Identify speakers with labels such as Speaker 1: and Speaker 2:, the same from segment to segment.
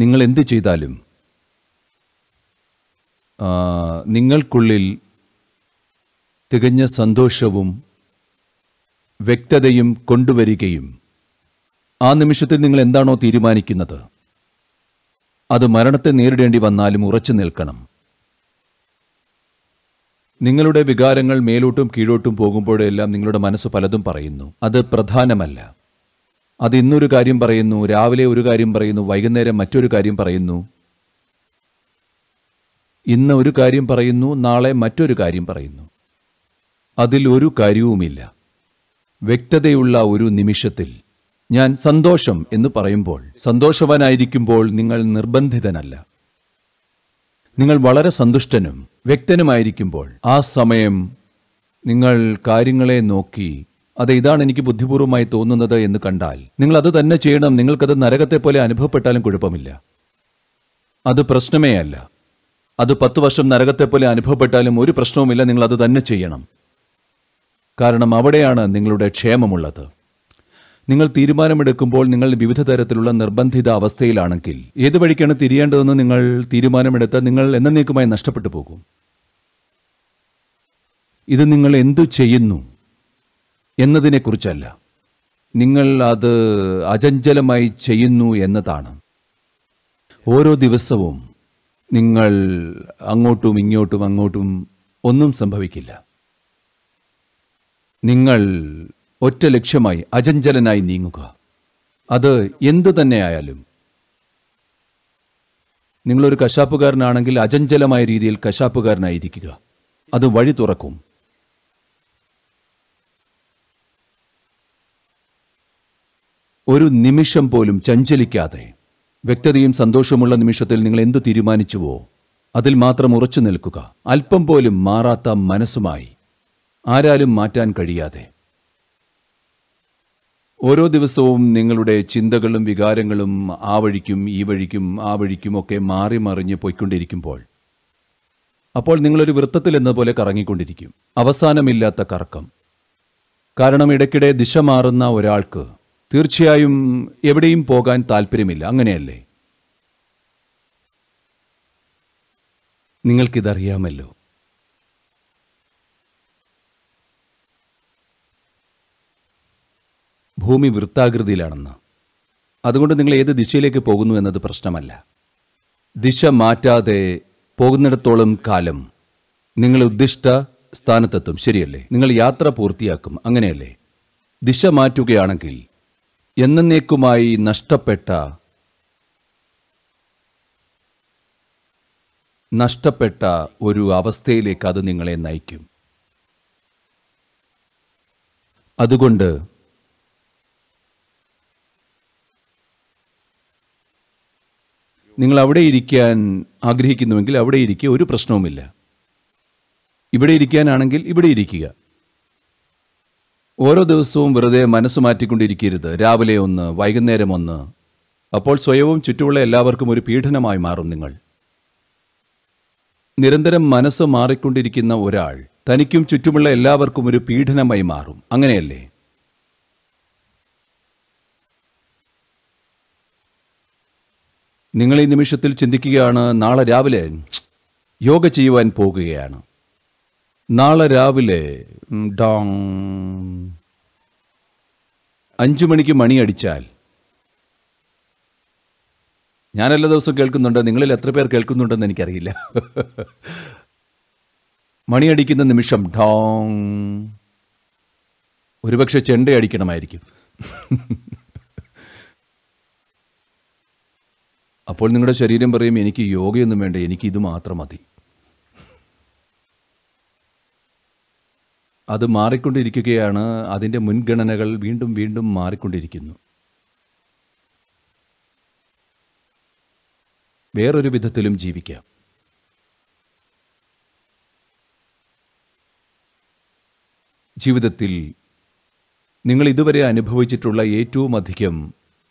Speaker 1: നിങ്ങൾ എന്ത് ചെയ്താലും നിങ്ങൾക്കുള്ളിൽ തികഞ്ഞ സന്തോഷവും വ്യക്തതയും കൊണ്ടുവരികയും ആ നിമിഷത്തിൽ നിങ്ങൾ എന്താണോ തീരുമാനിക്കുന്നത് അത് മരണത്തെ നേരിടേണ്ടി വന്നാലും ഉറച്ചു നിൽക്കണം നിങ്ങളുടെ വികാരങ്ങൾ മേലോട്ടും കീഴോട്ടും പോകുമ്പോഴെല്ലാം നിങ്ങളുടെ മനസ്സ് പലതും പറയുന്നു അത് പ്രധാനമല്ല അത് ഇന്നൊരു കാര്യം പറയുന്നു രാവിലെ ഒരു കാര്യം പറയുന്നു വൈകുന്നേരം മറ്റൊരു കാര്യം പറയുന്നു ഇന്ന് ഒരു കാര്യം പറയുന്നു നാളെ മറ്റൊരു കാര്യം പറയുന്നു അതിൽ ഒരു കാര്യവുമില്ല വ്യക്തതയുള്ള ഒരു നിമിഷത്തിൽ ഞാൻ സന്തോഷം എന്ന് പറയുമ്പോൾ സന്തോഷവാനായിരിക്കുമ്പോൾ നിങ്ങൾ നിർബന്ധിതനല്ല നിങ്ങൾ വളരെ സന്തുഷ്ടനും വ്യക്തനുമായിരിക്കുമ്പോൾ ആ സമയം നിങ്ങൾ കാര്യങ്ങളെ നോക്കി അത് ഇതാണ് എനിക്ക് ബുദ്ധിപൂർവമായി തോന്നുന്നത് എന്ന് കണ്ടാൽ നിങ്ങൾ അത് തന്നെ ചെയ്യണം നിങ്ങൾക്കത് നരകത്തെ പോലെ അനുഭവപ്പെട്ടാലും കുഴപ്പമില്ല അത് പ്രശ്നമേ അല്ല അത് പത്ത് വർഷം നരകത്തെ പോലെ അനുഭവപ്പെട്ടാലും ഒരു പ്രശ്നവുമില്ല നിങ്ങൾ അത് തന്നെ ചെയ്യണം കാരണം അവിടെയാണ് നിങ്ങളുടെ ക്ഷേമമുള്ളത് നിങ്ങൾ തീരുമാനമെടുക്കുമ്പോൾ നിങ്ങൾ വിവിധ തരത്തിലുള്ള നിർബന്ധിത അവസ്ഥയിലാണെങ്കിൽ ഏത് വഴിക്കാണ് തിരിയേണ്ടതെന്ന് നിങ്ങൾ തീരുമാനമെടുത്ത് നിങ്ങൾ എന്നേക്കുമായി നഷ്ടപ്പെട്ടു പോകും ഇത് നിങ്ങൾ എന്തു ചെയ്യുന്നു എന്നതിനെക്കുറിച്ചല്ല നിങ്ങൾ അത് അചഞ്ചലമായി ചെയ്യുന്നു എന്നതാണ് ഓരോ ദിവസവും നിങ്ങൾ അങ്ങോട്ടും ഇങ്ങോട്ടും അങ്ങോട്ടും ഒന്നും സംഭവിക്കില്ല നിങ്ങൾ ഒറ്റ ലക്ഷ്യമായി അചഞ്ചലനായി നീങ്ങുക അത് എന്തു തന്നെയായാലും നിങ്ങളൊരു കശാപ്പുകാരനാണെങ്കിൽ അചഞ്ചലമായ രീതിയിൽ കശാപ്പുകാരനായിരിക്കുക അത് വഴി തുറക്കും ഒരു നിമിഷം പോലും ചഞ്ചലിക്കാതെ വ്യക്തതയും സന്തോഷമുള്ള നിമിഷത്തിൽ നിങ്ങൾ എന്തു തീരുമാനിച്ചുവോ അതിൽ മാത്രം ഉറച്ചു നിൽക്കുക അല്പം പോലും മാറാത്ത മനസ്സുമായി ആരാലും മാറ്റാൻ കഴിയാതെ ഓരോ ദിവസവും നിങ്ങളുടെ ചിന്തകളും വികാരങ്ങളും ആ വഴിക്കും ഈ വഴിക്കും ആ വഴിക്കും ഒക്കെ മാറി മറിഞ്ഞ് പോയിക്കൊണ്ടിരിക്കുമ്പോൾ അപ്പോൾ നിങ്ങളൊരു വൃത്തത്തിൽ എന്നപോലെ കറങ്ങിക്കൊണ്ടിരിക്കും അവസാനമില്ലാത്ത കറക്കം കാരണം ഇടയ്ക്കിടെ ദിശ മാറുന്ന ഒരാൾക്ക് തീർച്ചയായും എവിടെയും പോകാൻ താല്പര്യമില്ല അങ്ങനെയല്ലേ നിങ്ങൾക്കിതറിയാമല്ലോ ഭൂമി വൃത്താകൃതിയിലാണെന്ന് അതുകൊണ്ട് നിങ്ങൾ ഏത് ദിശയിലേക്ക് പോകുന്നു എന്നത് പ്രശ്നമല്ല ദിശ മാറ്റാതെ പോകുന്നിടത്തോളം കാലം നിങ്ങൾ ഉദ്ദിഷ്ട സ്ഥാനത്തെത്തും ശരിയല്ലേ നിങ്ങൾ യാത്ര പൂർത്തിയാക്കും അങ്ങനെയല്ലേ ദിശ മാറ്റുകയാണെങ്കിൽ എന്നേക്കുമായി നഷ്ടപ്പെട്ട നഷ്ടപ്പെട്ട ഒരു അവസ്ഥയിലേക്ക് അത് നിങ്ങളെ നയിക്കും അതുകൊണ്ട് നിങ്ങൾ അവിടെ ഇരിക്കാൻ ആഗ്രഹിക്കുന്നുവെങ്കിൽ അവിടെ ഇരിക്കുക ഒരു പ്രശ്നവുമില്ല ഇവിടെ ഇരിക്കാനാണെങ്കിൽ ഇവിടെ ഇരിക്കുക ഓരോ ദിവസവും വെറുതെ മനസ്സ് മാറ്റിക്കൊണ്ടിരിക്കരുത് രാവിലെ ഒന്ന് വൈകുന്നേരം ഒന്ന് അപ്പോൾ സ്വയവും ചുറ്റുമുള്ള എല്ലാവർക്കും ഒരു പീഡനമായി മാറും നിങ്ങൾ നിരന്തരം മനസ്സ് മാറിക്കൊണ്ടിരിക്കുന്ന ഒരാൾ തനിക്കും ചുറ്റുമുള്ള എല്ലാവർക്കും ഒരു പീഡനമായി മാറും അങ്ങനെയല്ലേ നിങ്ങൾ ഈ നിമിഷത്തിൽ ചിന്തിക്കുകയാണ് നാളെ രാവിലെ യോഗ ചെയ്യുവാൻ പോകുകയാണ് നാളെ രാവിലെ ഡോങ് അഞ്ചു മണിക്ക് മണി അടിച്ചാൽ ഞാൻ എല്ലാ ദിവസവും കേൾക്കുന്നുണ്ട് നിങ്ങളിൽ എത്ര പേർ കേൾക്കുന്നുണ്ടെന്ന് എനിക്കറിയില്ല മണിയടിക്കുന്ന നിമിഷം ഡോങ് ഒരുപക്ഷെ ചെണ്ടയടിക്കണമായിരിക്കും അപ്പോൾ നിങ്ങളുടെ ശരീരം പറയും എനിക്ക് യോഗയൊന്നും വേണ്ട എനിക്ക് ഇത് മാത്രം മതി അത് മാറിക്കൊണ്ടിരിക്കുകയാണ് അതിൻ്റെ മുൻഗണനകൾ വീണ്ടും വീണ്ടും മാറിക്കൊണ്ടിരിക്കുന്നു വേറൊരു വിധത്തിലും ജീവിക്കാം ജീവിതത്തിൽ നിങ്ങൾ ഇതുവരെ അനുഭവിച്ചിട്ടുള്ള ഏറ്റവും അധികം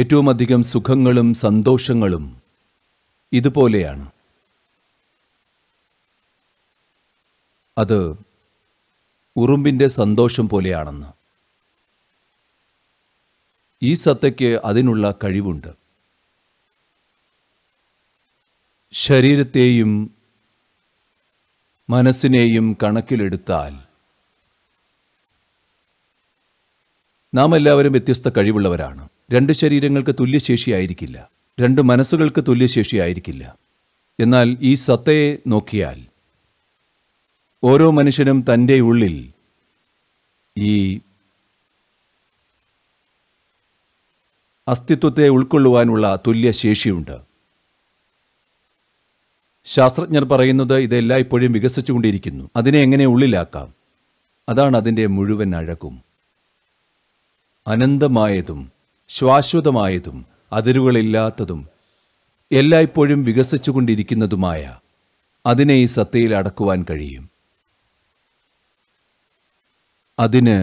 Speaker 1: ഏറ്റവും അധികം സുഖങ്ങളും സന്തോഷങ്ങളും ഇതുപോലെയാണ് അത് ഉറുമ്പിൻ്റെ സന്തോഷം പോലെയാണെന്ന് ഈ സത്തയ്ക്ക് അതിനുള്ള കഴിവുണ്ട് ശരീരത്തെയും മനസ്സിനെയും കണക്കിലെടുത്താൽ നാം എല്ലാവരും വ്യത്യസ്ത കഴിവുള്ളവരാണ് രണ്ട് ശരീരങ്ങൾക്ക് തുല്യശേഷിയായിരിക്കില്ല രണ്ട് മനസ്സുകൾക്ക് തുല്യശേഷിയായിരിക്കില്ല എന്നാൽ ഈ സത്തയെ നോക്കിയാൽ ഓരോ മനുഷ്യനും തൻ്റെ ഉള്ളിൽ ഈ അസ്തിത്വത്തെ ഉൾക്കൊള്ളുവാനുള്ള തുല്യ ശേഷിയുണ്ട് ശാസ്ത്രജ്ഞർ പറയുന്നത് ഇത് ഇപ്പോഴും വികസിച്ചുകൊണ്ടിരിക്കുന്നു അതിനെ എങ്ങനെ ഉള്ളിലാക്കാം അതാണ് അതിൻ്റെ മുഴുവൻ അഴകും അനന്തമായതും ശാശ്വതമായതും അതിരുകളില്ലാത്തതും എല്ലായ്പ്പോഴും വികസിച്ചുകൊണ്ടിരിക്കുന്നതുമായ അതിനെ ഈ സത്തയിൽ അടക്കുവാൻ കഴിയും അതിന്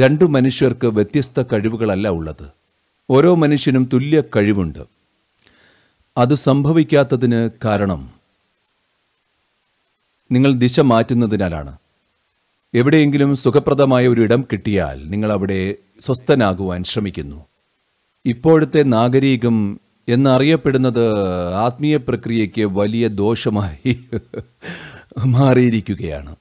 Speaker 1: രണ്ടു മനുഷ്യർക്ക് വ്യത്യസ്ത കഴിവുകളല്ല ഉള്ളത് ഓരോ മനുഷ്യനും തുല്യ കഴിവുണ്ട് അത് സംഭവിക്കാത്തതിന് കാരണം നിങ്ങൾ ദിശ മാറ്റുന്നതിനാലാണ് എവിടെയെങ്കിലും സുഖപ്രദമായ ഒരു ഇടം കിട്ടിയാൽ നിങ്ങൾ അവിടെ സ്വസ്ഥനാകുവാൻ ശ്രമിക്കുന്നു ഇപ്പോഴത്തെ നാഗരീകം എന്നറിയപ്പെടുന്നത് ആത്മീയ പ്രക്രിയയ്ക്ക് വലിയ ദോഷമായി മാറിയിരിക്കുകയാണ്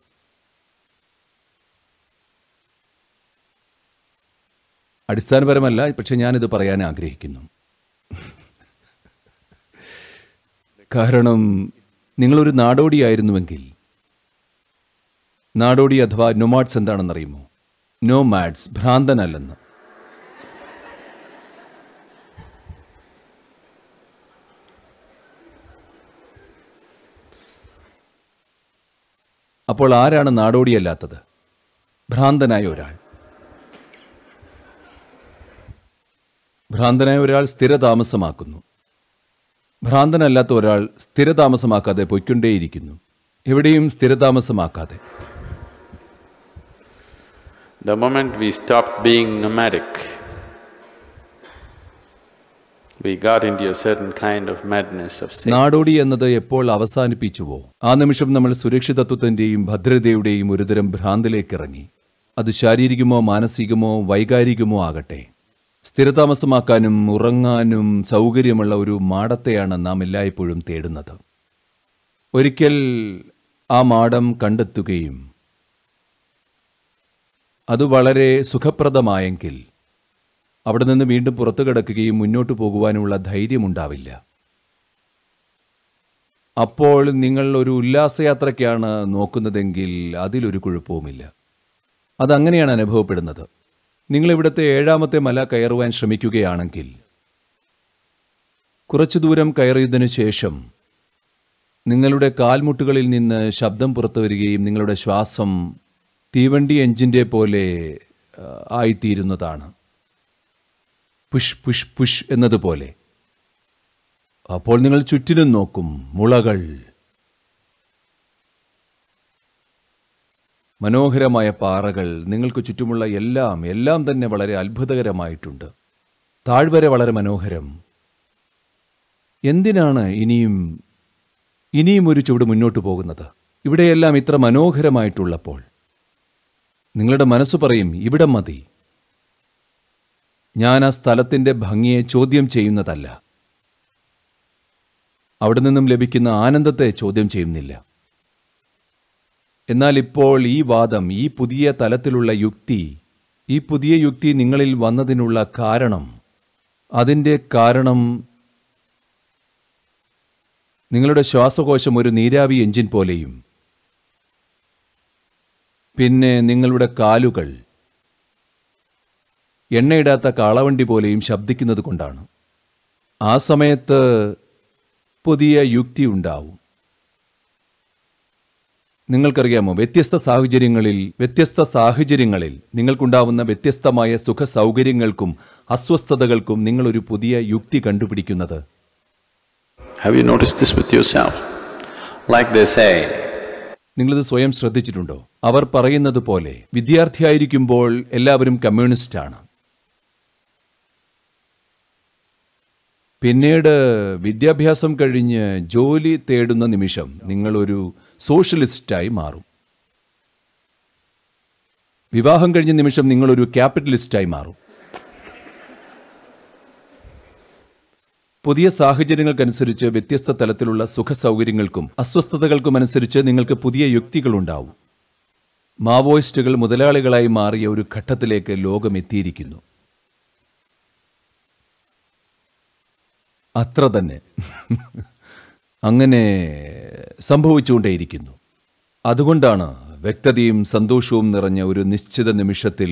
Speaker 1: അടിസ്ഥാനപരമല്ല പക്ഷെ ഞാനിത് പറയാൻ ആഗ്രഹിക്കുന്നു കാരണം നിങ്ങളൊരു നാടോടിയായിരുന്നുവെങ്കിൽ നാടോടി അഥവാ നൊമാഡ്സ് എന്താണെന്നറിയുമോ നോമാഡ്സ് ഭ്രാന്തനല്ലെന്ന് അപ്പോൾ ആരാണ് നാടോടിയല്ലാത്തത് ഭ്രാന്തനായ ഒരാൾ ഭ്രാന്തനായ ഒരാൾ സ്ഥിരതാമസമാക്കുന്നു ഭ്രാന്തനല്ലാത്ത ഒരാൾ സ്ഥിരതാമസമാക്കാതെ പൊയ്ക്കൊണ്ടേയിരിക്കുന്നു എവിടെയും സ്ഥിരതാമസമാക്കാതെ The moment we stopped being nomadic, certain kind of madness of നാടോടി എന്നത് എപ്പോൾ അവസാനിപ്പിച്ചുവോ ആ നിമിഷം നമ്മൾ സുരക്ഷിതത്വത്തിന്റെയും ഭദ്രതയുടെയും ഒരുതരം ഭ്രാന്തിലേക്ക് ഇറങ്ങി അത് ശാരീരികമോ മാനസികമോ വൈകാരികമോ ആകട്ടെ സ്ഥിരതാമസമാക്കാനും ഉറങ്ങാനും സൗകര്യമുള്ള ഒരു മാടത്തെയാണ് നാം എല്ലായ്പ്പോഴും തേടുന്നത് ഒരിക്കൽ ആ മാടം കണ്ടെത്തുകയും അത് വളരെ സുഖപ്രദമായെങ്കിൽ അവിടെ നിന്ന് വീണ്ടും പുറത്തു കിടക്കുകയും മുന്നോട്ട് പോകുവാനുള്ള ധൈര്യമുണ്ടാവില്ല അപ്പോൾ നിങ്ങൾ ഒരു ഉല്ലാസയാത്രയ്ക്കാണ് നോക്കുന്നതെങ്കിൽ അതിലൊരു കുഴപ്പവുമില്ല അതങ്ങനെയാണ് അനുഭവപ്പെടുന്നത് നിങ്ങൾ ഇവിടുത്തെ ഏഴാമത്തെ മല കയറുവാൻ ശ്രമിക്കുകയാണെങ്കിൽ കുറച്ചു ദൂരം കയറിയതിനു ശേഷം നിങ്ങളുടെ കാൽമുട്ടുകളിൽ നിന്ന് ശബ്ദം പുറത്തു വരികയും നിങ്ങളുടെ ശ്വാസം തീവണ്ടി എഞ്ചിൻ്റെ പോലെ ആയിത്തീരുന്നതാണ് പുഷ് പുഷ് പുഷ് എന്നതുപോലെ അപ്പോൾ നിങ്ങൾ ചുറ്റിനും നോക്കും മുളകൾ മനോഹരമായ പാറകൾ നിങ്ങൾക്ക് ചുറ്റുമുള്ള എല്ലാം എല്ലാം തന്നെ വളരെ അത്ഭുതകരമായിട്ടുണ്ട് താഴ്വര വളരെ മനോഹരം എന്തിനാണ് ഇനിയും ഇനിയും ഒരു ചുവട് മുന്നോട്ട് പോകുന്നത് ഇവിടെയെല്ലാം ഇത്ര മനോഹരമായിട്ടുള്ളപ്പോൾ നിങ്ങളുടെ മനസ്സ് പറയും ഇവിടെ മതി ഞാൻ ആ സ്ഥലത്തിൻ്റെ ഭംഗിയെ ചോദ്യം ചെയ്യുന്നതല്ല അവിടെ നിന്നും ലഭിക്കുന്ന ആനന്ദത്തെ ചോദ്യം ചെയ്യുന്നില്ല എന്നാൽ ഇപ്പോൾ ഈ വാദം ഈ പുതിയ തലത്തിലുള്ള യുക്തി ഈ പുതിയ യുക്തി നിങ്ങളിൽ വന്നതിനുള്ള കാരണം അതിൻ്റെ കാരണം നിങ്ങളുടെ ശ്വാസകോശം ഒരു നീരാവി എഞ്ചിൻ പോലെയും പിന്നെ നിങ്ങളുടെ കാലുകൾ എണ്ണയിടാത്ത കാളവണ്ടി പോലെയും ശബ്ദിക്കുന്നത് കൊണ്ടാണ് ആ സമയത്ത് പുതിയ യുക്തി ഉണ്ടാവും നിങ്ങൾക്കറിയാമോ വ്യത്യസ്ത സാഹചര്യങ്ങളിൽ വ്യത്യസ്ത സാഹചര്യങ്ങളിൽ നിങ്ങൾക്കുണ്ടാവുന്ന വ്യത്യസ്തമായ സുഖ സൗകര്യങ്ങൾക്കും അസ്വസ്ഥതകൾക്കും ഒരു പുതിയ യുക്തി കണ്ടുപിടിക്കുന്നത് നിങ്ങളിത് സ്വയം ശ്രദ്ധിച്ചിട്ടുണ്ടോ അവർ പറയുന്നത് പോലെ വിദ്യാർത്ഥിയായിരിക്കുമ്പോൾ എല്ലാവരും കമ്മ്യൂണിസ്റ്റ് ആണ് പിന്നീട് വിദ്യാഭ്യാസം കഴിഞ്ഞ് ജോലി തേടുന്ന നിമിഷം നിങ്ങളൊരു സോഷ്യലിസ്റ്റായി മാറും വിവാഹം കഴിഞ്ഞ നിമിഷം നിങ്ങളൊരു ക്യാപിറ്റലിസ്റ്റായി മാറും പുതിയ സാഹചര്യങ്ങൾക്കനുസരിച്ച് വ്യത്യസ്ത തലത്തിലുള്ള സുഖസൗകര്യങ്ങൾക്കും അസ്വസ്ഥതകൾക്കും അനുസരിച്ച് നിങ്ങൾക്ക് പുതിയ യുക്തികളുണ്ടാവും മാവോയിസ്റ്റുകൾ മുതലാളികളായി മാറിയ ഒരു ഘട്ടത്തിലേക്ക് ലോകമെത്തിയിരിക്കുന്നു അത്ര തന്നെ അങ്ങനെ സംഭവിച്ചുകൊണ്ടേയിരിക്കുന്നു അതുകൊണ്ടാണ് വ്യക്തതയും സന്തോഷവും നിറഞ്ഞ ഒരു നിശ്ചിത നിമിഷത്തിൽ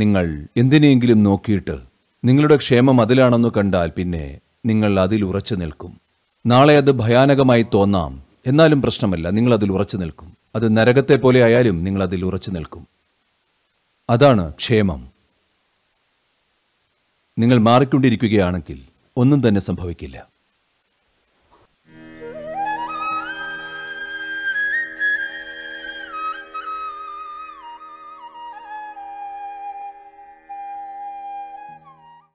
Speaker 1: നിങ്ങൾ എന്തിനെയെങ്കിലും നോക്കിയിട്ട് നിങ്ങളുടെ ക്ഷേമം അതിലാണെന്ന് കണ്ടാൽ പിന്നെ നിങ്ങൾ അതിൽ ഉറച്ചു നിൽക്കും നാളെ അത് ഭയാനകമായി തോന്നാം എന്നാലും പ്രശ്നമല്ല നിങ്ങൾ അതിൽ ഉറച്ചു നിൽക്കും അത് നരകത്തെ പോലെ ആയാലും നിങ്ങൾ അതിൽ ഉറച്ചു നിൽക്കും അതാണ് ക്ഷേമം നിങ്ങൾ മാറിക്കൊണ്ടിരിക്കുകയാണെങ്കിൽ ഒന്നും തന്നെ സംഭവിക്കില്ല